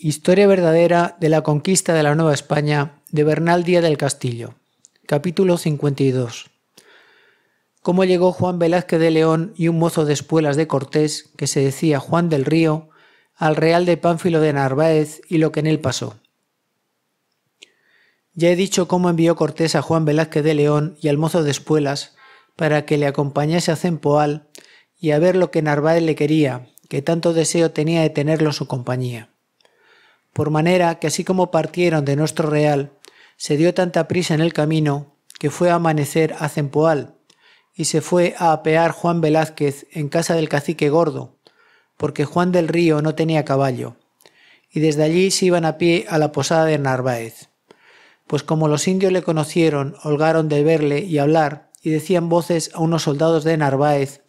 Historia verdadera de la conquista de la Nueva España de Bernal Díaz del Castillo. Capítulo 52. Cómo llegó Juan Velázquez de León y un mozo de espuelas de Cortés, que se decía Juan del Río, al Real de Pánfilo de Narváez y lo que en él pasó. Ya he dicho cómo envió Cortés a Juan Velázquez de León y al mozo de espuelas para que le acompañase a Cempoal y a ver lo que Narváez le quería, que tanto deseo tenía de tenerlo en su compañía por manera que así como partieron de nuestro real, se dio tanta prisa en el camino que fue a amanecer a Cempoal, y se fue a apear Juan Velázquez en casa del cacique gordo, porque Juan del Río no tenía caballo, y desde allí se iban a pie a la posada de Narváez. Pues como los indios le conocieron, holgaron de verle y hablar, y decían voces a unos soldados de Narváez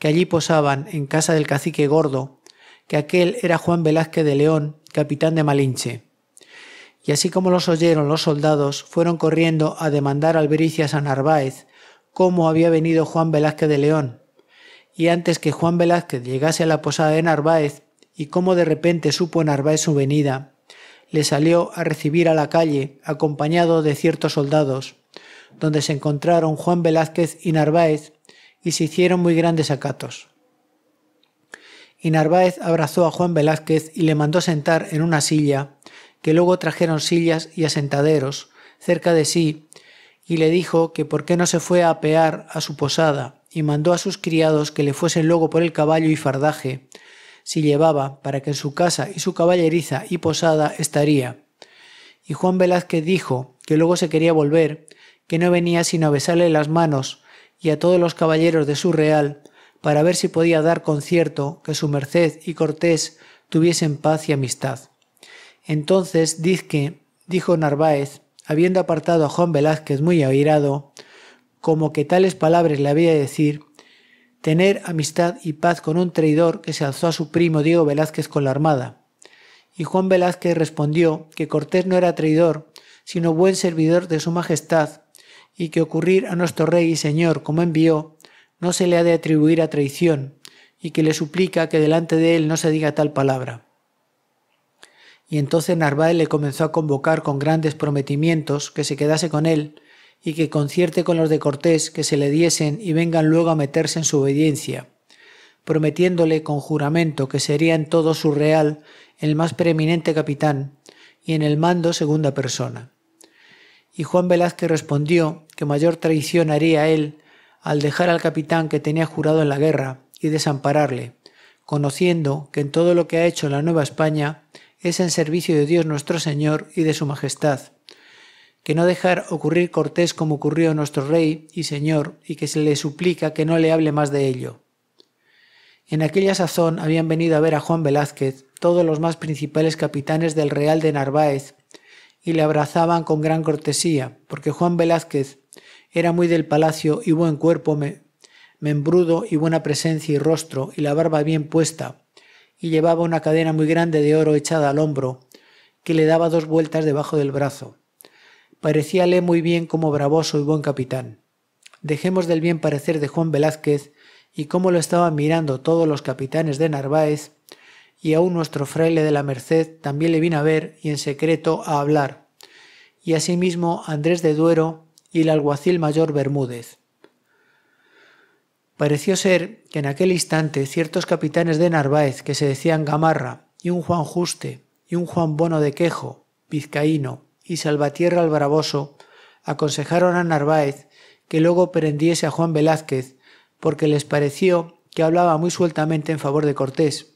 que allí posaban en casa del cacique gordo, que aquel era Juan Velázquez de León, capitán de Malinche. Y así como los oyeron los soldados, fueron corriendo a demandar albericias a Narváez cómo había venido Juan Velázquez de León. Y antes que Juan Velázquez llegase a la posada de Narváez, y cómo de repente supo Narváez su venida, le salió a recibir a la calle, acompañado de ciertos soldados, donde se encontraron Juan Velázquez y Narváez, y se hicieron muy grandes acatos y Narváez abrazó a Juan Velázquez y le mandó sentar en una silla, que luego trajeron sillas y asentaderos cerca de sí, y le dijo que por qué no se fue a apear a su posada, y mandó a sus criados que le fuesen luego por el caballo y fardaje, si llevaba, para que en su casa y su caballeriza y posada estaría. Y Juan Velázquez dijo que luego se quería volver, que no venía sino a besarle las manos y a todos los caballeros de su real, para ver si podía dar concierto que su merced y Cortés tuviesen paz y amistad. Entonces dizque, dijo Narváez, habiendo apartado a Juan Velázquez muy airado, como que tales palabras le había de decir, tener amistad y paz con un traidor que se alzó a su primo Diego Velázquez con la armada. Y Juan Velázquez respondió que Cortés no era traidor, sino buen servidor de su majestad, y que ocurrir a nuestro rey y señor como envió no se le ha de atribuir a traición y que le suplica que delante de él no se diga tal palabra. Y entonces Narváez le comenzó a convocar con grandes prometimientos que se quedase con él y que concierte con los de Cortés que se le diesen y vengan luego a meterse en su obediencia, prometiéndole con juramento que sería en todo su real el más preeminente capitán y en el mando segunda persona. Y Juan Velázquez respondió que mayor traición haría él al dejar al capitán que tenía jurado en la guerra y desampararle, conociendo que en todo lo que ha hecho la Nueva España es en servicio de Dios nuestro Señor y de su Majestad, que no dejar ocurrir cortés como ocurrió nuestro Rey y Señor, y que se le suplica que no le hable más de ello. En aquella sazón habían venido a ver a Juan Velázquez todos los más principales capitanes del Real de Narváez, y le abrazaban con gran cortesía, porque Juan Velázquez era muy del palacio y buen cuerpo, me, membrudo y buena presencia y rostro, y la barba bien puesta, y llevaba una cadena muy grande de oro echada al hombro, que le daba dos vueltas debajo del brazo. Parecíale muy bien como bravoso y buen capitán. Dejemos del bien parecer de Juan Velázquez y cómo lo estaban mirando todos los capitanes de Narváez, y aún nuestro fraile de la Merced también le vino a ver y en secreto a hablar. Y asimismo Andrés de Duero, y el alguacil mayor Bermúdez. Pareció ser que en aquel instante ciertos capitanes de Narváez que se decían Gamarra y un Juan Juste y un Juan Bono de Quejo, vizcaíno, y Salvatierra el aconsejaron a Narváez que luego prendiese a Juan Velázquez, porque les pareció que hablaba muy sueltamente en favor de Cortés.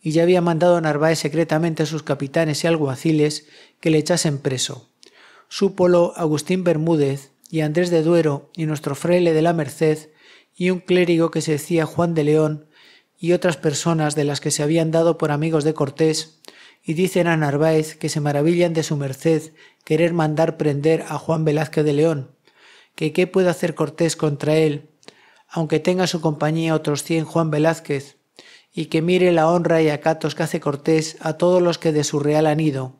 Y ya había mandado Narváez secretamente a sus capitanes y alguaciles que le echasen preso súpolo Agustín Bermúdez y Andrés de Duero y nuestro fraile de la Merced y un clérigo que se decía Juan de León y otras personas de las que se habían dado por amigos de Cortés y dicen a Narváez que se maravillan de su merced querer mandar prender a Juan Velázquez de León, que qué puede hacer Cortés contra él, aunque tenga su compañía otros cien Juan Velázquez, y que mire la honra y acatos que hace Cortés a todos los que de su real han ido,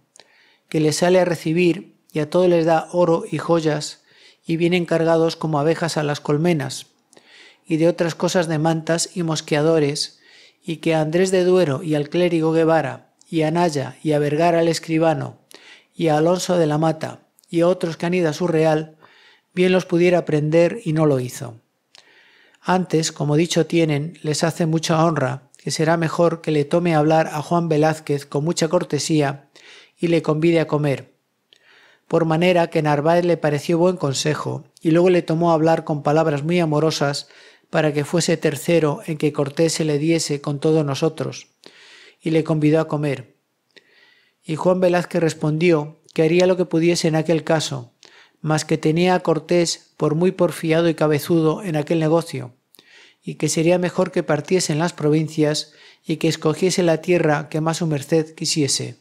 que le sale a recibir y a todos les da oro y joyas, y vienen cargados como abejas a las colmenas, y de otras cosas de mantas y mosqueadores, y que a Andrés de Duero y al clérigo Guevara, y a Naya y a Vergara al escribano, y a Alonso de la Mata, y a otros que han ido a su real, bien los pudiera prender y no lo hizo. Antes, como dicho tienen, les hace mucha honra, que será mejor que le tome a hablar a Juan Velázquez con mucha cortesía y le convide a comer, por manera que Narváez le pareció buen consejo y luego le tomó a hablar con palabras muy amorosas para que fuese tercero en que Cortés se le diese con todos nosotros y le convidó a comer. Y Juan Velázquez respondió que haría lo que pudiese en aquel caso, mas que tenía a Cortés por muy porfiado y cabezudo en aquel negocio, y que sería mejor que partiesen las provincias y que escogiese la tierra que más su merced quisiese.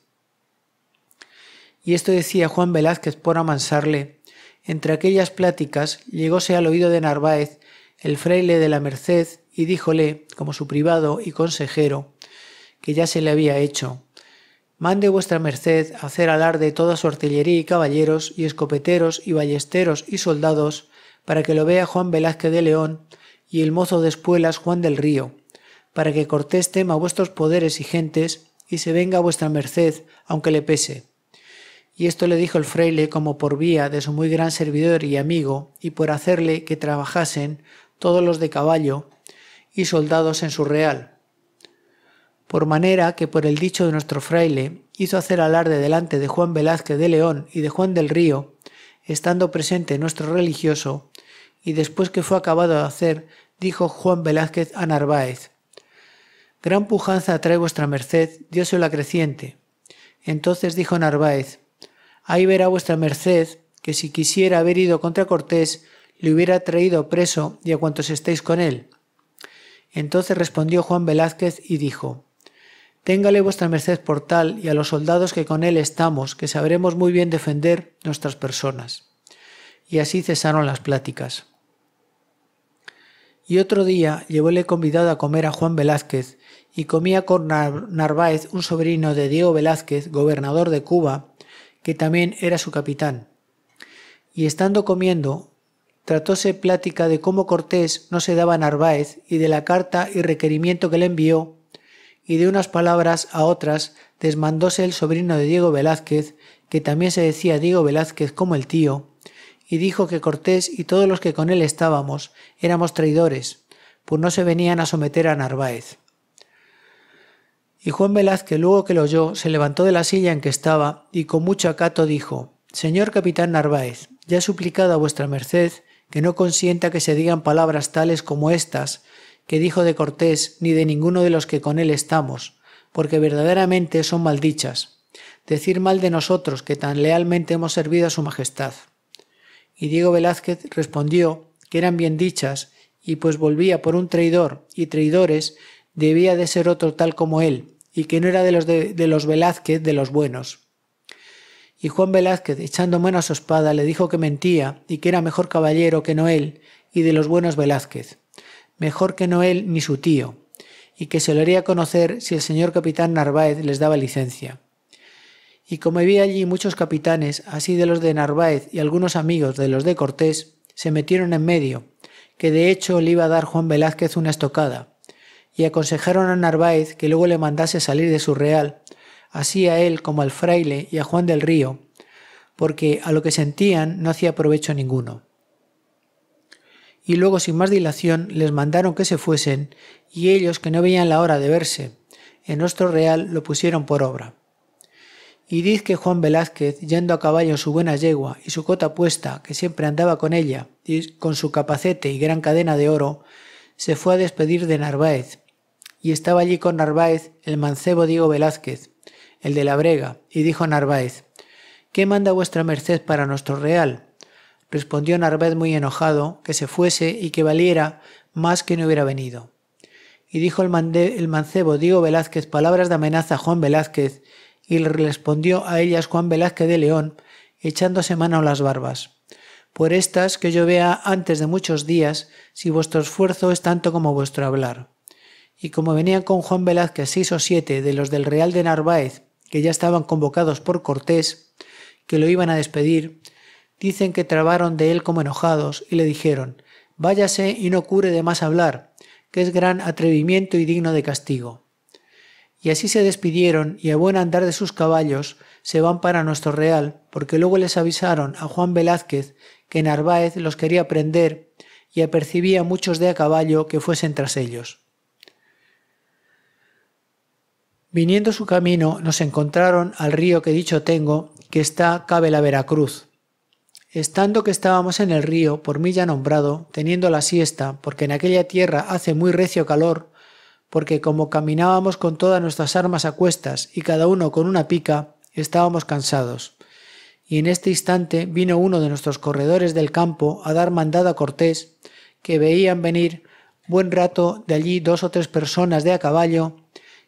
Y esto decía Juan Velázquez por amansarle. Entre aquellas pláticas llegóse al oído de Narváez el fraile de la Merced y díjole, como su privado y consejero, que ya se le había hecho. Mande vuestra merced hacer alarde toda su artillería y caballeros y escopeteros y ballesteros y soldados para que lo vea Juan Velázquez de León y el mozo de espuelas Juan del Río, para que Cortés a vuestros poderes y gentes y se venga vuestra merced, aunque le pese. Y esto le dijo el fraile como por vía de su muy gran servidor y amigo, y por hacerle que trabajasen todos los de caballo y soldados en su real. Por manera que por el dicho de nuestro fraile hizo hacer alarde delante de Juan Velázquez de León y de Juan del Río, estando presente nuestro religioso, y después que fue acabado de hacer, dijo Juan Velázquez a Narváez, Gran pujanza trae vuestra merced, dios la creciente. Entonces dijo Narváez, Ahí verá vuestra merced que si quisiera haber ido contra Cortés, le hubiera traído preso y a cuantos estéis con él. Entonces respondió Juan Velázquez y dijo, Téngale vuestra merced por tal y a los soldados que con él estamos, que sabremos muy bien defender nuestras personas. Y así cesaron las pláticas. Y otro día llevóle convidado a comer a Juan Velázquez, y comía con Narváez, un sobrino de Diego Velázquez, gobernador de Cuba, que también era su capitán. Y estando comiendo, tratóse plática de cómo Cortés no se daba a Narváez y de la carta y requerimiento que le envió, y de unas palabras a otras desmandóse el sobrino de Diego Velázquez, que también se decía Diego Velázquez como el tío, y dijo que Cortés y todos los que con él estábamos éramos traidores, pues no se venían a someter a Narváez. Y Juan Velázquez, luego que lo oyó, se levantó de la silla en que estaba y con mucho acato dijo, Señor capitán Narváez, ya he suplicado a vuestra merced que no consienta que se digan palabras tales como estas, que dijo de Cortés ni de ninguno de los que con él estamos, porque verdaderamente son maldichas. Decir mal de nosotros que tan lealmente hemos servido a su majestad. Y Diego Velázquez respondió que eran bien dichas, y pues volvía por un traidor y traidores, debía de ser otro tal como él, y que no era de los, de, los Velázquez, de los buenos. Y Juan Velázquez, echando mano a su espada, le dijo que mentía y que era mejor caballero que Noel y de los buenos Velázquez, mejor que Noel ni su tío, y que se lo haría conocer si el señor capitán Narváez les daba licencia. Y como había allí muchos capitanes, así de los de Narváez y algunos amigos de los de Cortés, se metieron en medio, que de hecho le iba a dar Juan Velázquez una estocada, y aconsejaron a Narváez que luego le mandase salir de su real, así a él como al fraile y a Juan del Río, porque a lo que sentían no hacía provecho ninguno. Y luego sin más dilación les mandaron que se fuesen, y ellos que no veían la hora de verse, en nuestro real lo pusieron por obra. Y diz que Juan Velázquez, yendo a caballo su buena yegua y su cota puesta, que siempre andaba con ella, y con su capacete y gran cadena de oro, se fue a despedir de Narváez, y estaba allí con Narváez el mancebo Diego Velázquez, el de la Brega, y dijo Narváez, ¿Qué manda vuestra merced para nuestro real? Respondió Narváez muy enojado, que se fuese y que valiera más que no hubiera venido. Y dijo el, mancebo Diego Velázquez palabras de amenaza a Juan Velázquez, y le respondió a ellas Juan Velázquez de León, echándose mano a las barbas. Por estas que yo vea antes de muchos días, si vuestro esfuerzo es tanto como vuestro hablar y como venían con Juan Velázquez seis o siete de los del Real de Narváez, que ya estaban convocados por Cortés, que lo iban a despedir, dicen que trabaron de él como enojados y le dijeron Váyase y no cure de más hablar, que es gran atrevimiento y digno de castigo. Y así se despidieron y a buen andar de sus caballos se van para nuestro real, porque luego les avisaron a Juan Velázquez que Narváez los quería prender y apercibía muchos de a caballo que fuesen tras ellos. Viniendo su camino, nos encontraron al río que dicho tengo, que está cabe la Veracruz. Estando que estábamos en el río, por mí ya nombrado, teniendo la siesta, porque en aquella tierra hace muy recio calor, porque como caminábamos con todas nuestras armas a cuestas y cada uno con una pica, estábamos cansados. Y en este instante vino uno de nuestros corredores del campo a dar mandada a Cortés, que veían venir buen rato de allí dos o tres personas de a caballo,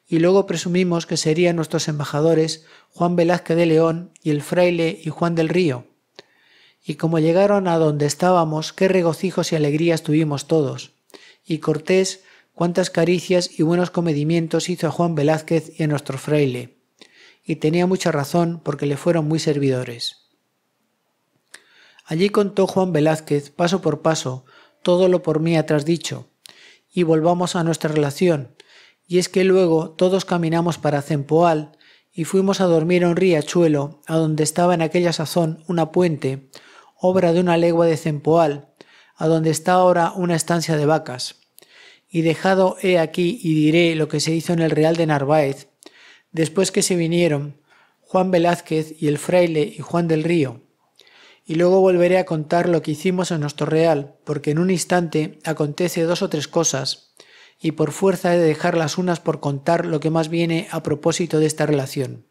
y luego presumimos que serían nuestros embajadores Juan Velázquez de León y el fraile y Juan del Río. Y como llegaron a donde estábamos, qué regocijos y alegrías tuvimos todos. Y Cortés, cuántas caricias y buenos comedimientos hizo a Juan Velázquez y a nuestro fraile. Y tenía mucha razón porque le fueron muy servidores. Allí contó Juan Velázquez, paso por paso, todo lo por mí atrás dicho. Y volvamos a nuestra relación, y es que luego todos caminamos para Zempoal y fuimos a dormir a un riachuelo, a donde estaba en aquella sazón una puente, obra de una legua de Zempoal, a donde está ahora una estancia de vacas. Y dejado he aquí y diré lo que se hizo en el Real de Narváez, después que se vinieron Juan Velázquez y el fraile y Juan del Río. Y luego volveré a contar lo que hicimos en nuestro Real, porque en un instante acontece dos o tres cosas y por fuerza he de dejar las unas por contar lo que más viene a propósito de esta relación.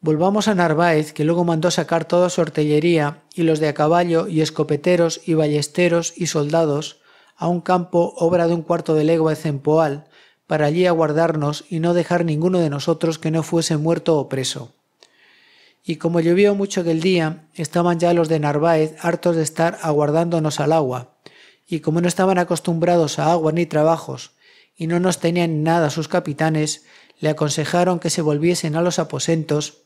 Volvamos a Narváez, que luego mandó sacar toda su artillería y los de a caballo y escopeteros y ballesteros y soldados a un campo obra de un cuarto de legua de cempoal, para allí aguardarnos y no dejar ninguno de nosotros que no fuese muerto o preso. Y como llovió mucho aquel día, estaban ya los de Narváez hartos de estar aguardándonos al agua, y como no estaban acostumbrados a agua ni trabajos, y no nos tenían nada sus capitanes, le aconsejaron que se volviesen a los aposentos,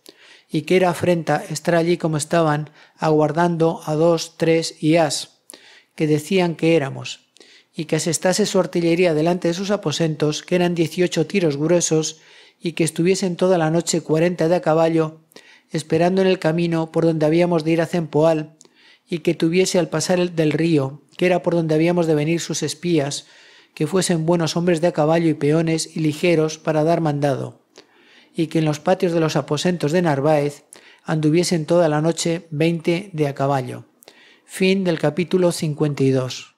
y que era afrenta estar allí como estaban, aguardando a dos, tres y as, que decían que éramos, y que asestase su artillería delante de sus aposentos, que eran dieciocho tiros gruesos, y que estuviesen toda la noche cuarenta de a caballo, esperando en el camino por donde habíamos de ir a Zempoal, y que tuviese al pasar del río, que era por donde habíamos de venir sus espías, que fuesen buenos hombres de a caballo y peones y ligeros para dar mandado, y que en los patios de los aposentos de Narváez anduviesen toda la noche veinte de a caballo. Fin del capítulo 52.